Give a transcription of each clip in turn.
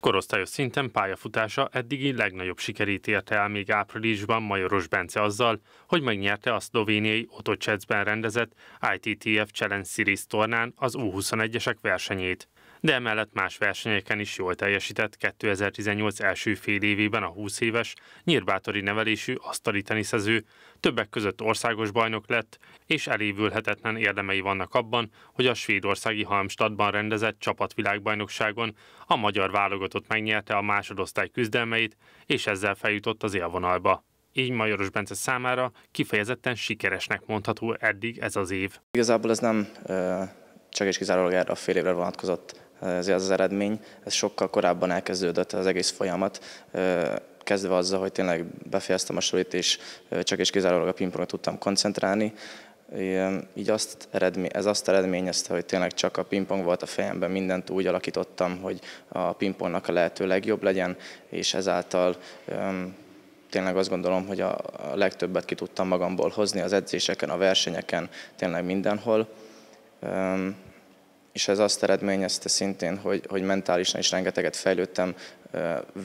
Korosztályos szinten pályafutása eddigi legnagyobb sikerét érte el még áprilisban Majoros Bence azzal, hogy megnyerte a szlovéniai Otocsecben rendezett ITTF Challenge Series tornán az U21-esek versenyét de emellett más versenyeken is jól teljesített 2018 első fél évében a 20 éves, nyírbátori nevelésű asztali teniszező, többek között országos bajnok lett, és elévülhetetlen érdemei vannak abban, hogy a svédországi Halmstadban rendezett csapatvilágbajnokságon a magyar válogatott megnyerte a másodosztály küzdelmeit, és ezzel feljutott az élvonalba így Majoros Bence számára kifejezetten sikeresnek mondható eddig ez az év. Igazából ez nem csak és kizárólag erre a fél évre vonatkozott ez az eredmény. Ez sokkal korábban elkezdődött az egész folyamat, kezdve azzal, hogy tényleg befejeztem a sorit, és csak és kizárólag a pingpongra tudtam koncentrálni. Így azt eredmény, ez azt eredményezte, hogy tényleg csak a pingpong volt a fejemben, mindent úgy alakítottam, hogy a pingpongnak a lehető legjobb legyen, és ezáltal tényleg azt gondolom, hogy a legtöbbet ki tudtam magamból hozni az edzéseken, a versenyeken, tényleg mindenhol és ez azt eredményezte szintén, hogy, hogy mentálisan is rengeteget fejlődtem,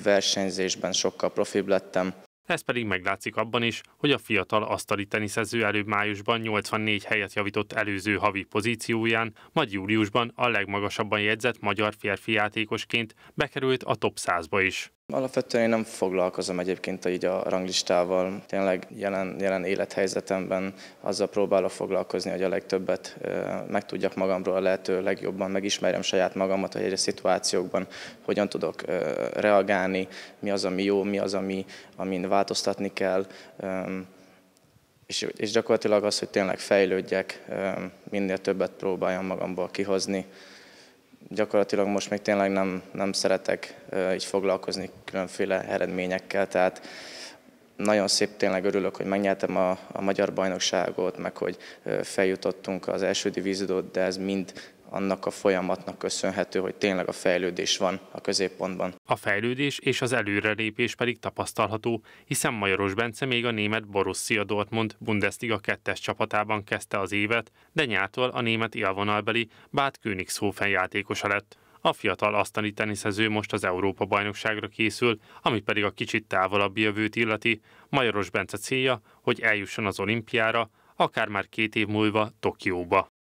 versenyzésben sokkal profibb lettem. Ez pedig meglátszik abban is, hogy a fiatal asztali teniszező előbb májusban 84 helyet javított előző havi pozícióján, majd júliusban a legmagasabban jegyzett magyar férfi játékosként bekerült a top 100-ba is. Alapvetően én nem foglalkozom egyébként így a ranglistával. Tényleg jelen, jelen élethelyzetemben azzal próbálok foglalkozni, hogy a legtöbbet megtudjak magamról, a lehető legjobban megismerjem saját magamat, hogy egyre szituációkban hogyan tudok reagálni, mi az, ami jó, mi az, ami, amin változtatni kell. És, és gyakorlatilag az, hogy tényleg fejlődjek, minél többet próbáljam magamból kihozni gyakorlatilag most még tényleg nem, nem szeretek így foglalkozni különféle eredményekkel, tehát nagyon szép, tényleg örülök, hogy megnyertem a, a magyar bajnokságot, meg hogy feljutottunk az első divíziót, de ez mind annak a folyamatnak köszönhető, hogy tényleg a fejlődés van a középpontban. A fejlődés és az előrelépés pedig tapasztalható, hiszen Majoros Bence még a német Borussia Dortmund Bundesliga 2-es csapatában kezdte az évet, de nyártól a német élvonalbeli Bát Königshofen játékosa lett. A fiatal asztani teniszező most az Európa-bajnokságra készül, ami pedig a kicsit távolabb jövőt illeti. Majoros Bence célja, hogy eljusson az olimpiára, akár már két év múlva Tokióba.